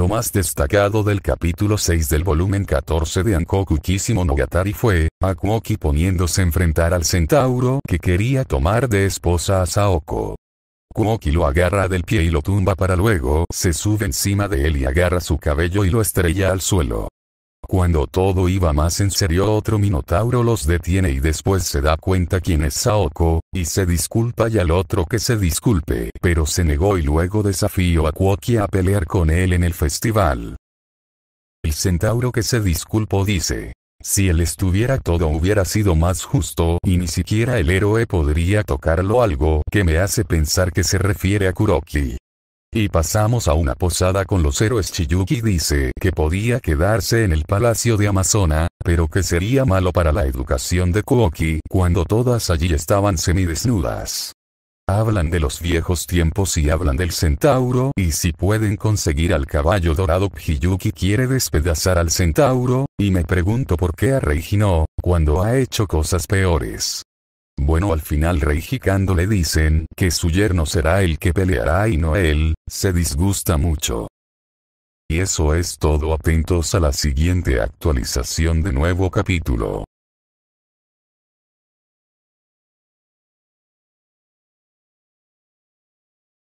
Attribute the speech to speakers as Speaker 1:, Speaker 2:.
Speaker 1: Lo más destacado del capítulo 6 del volumen 14 de Ankoku Kishimo fue, Akuoki poniéndose a enfrentar al centauro que quería tomar de esposa a Saoko. Kuoki lo agarra del pie y lo tumba para luego se sube encima de él y agarra su cabello y lo estrella al suelo. Cuando todo iba más en serio otro minotauro los detiene y después se da cuenta quién es Saoko, y se disculpa y al otro que se disculpe, pero se negó y luego desafío a Kuoki a pelear con él en el festival. El centauro que se disculpó dice, si él estuviera todo hubiera sido más justo y ni siquiera el héroe podría tocarlo algo que me hace pensar que se refiere a Kuroki. Y pasamos a una posada con los héroes. Chiyuki dice que podía quedarse en el palacio de Amazona, pero que sería malo para la educación de Kuoki cuando todas allí estaban semidesnudas. Hablan de los viejos tiempos y hablan del centauro y si pueden conseguir al caballo dorado Chiyuki quiere despedazar al centauro, y me pregunto por qué a cuando ha hecho cosas peores. Bueno, al final Rey le dicen que su yerno será el que peleará y no él, se disgusta mucho. Y eso es todo atentos a la siguiente actualización de
Speaker 2: nuevo capítulo.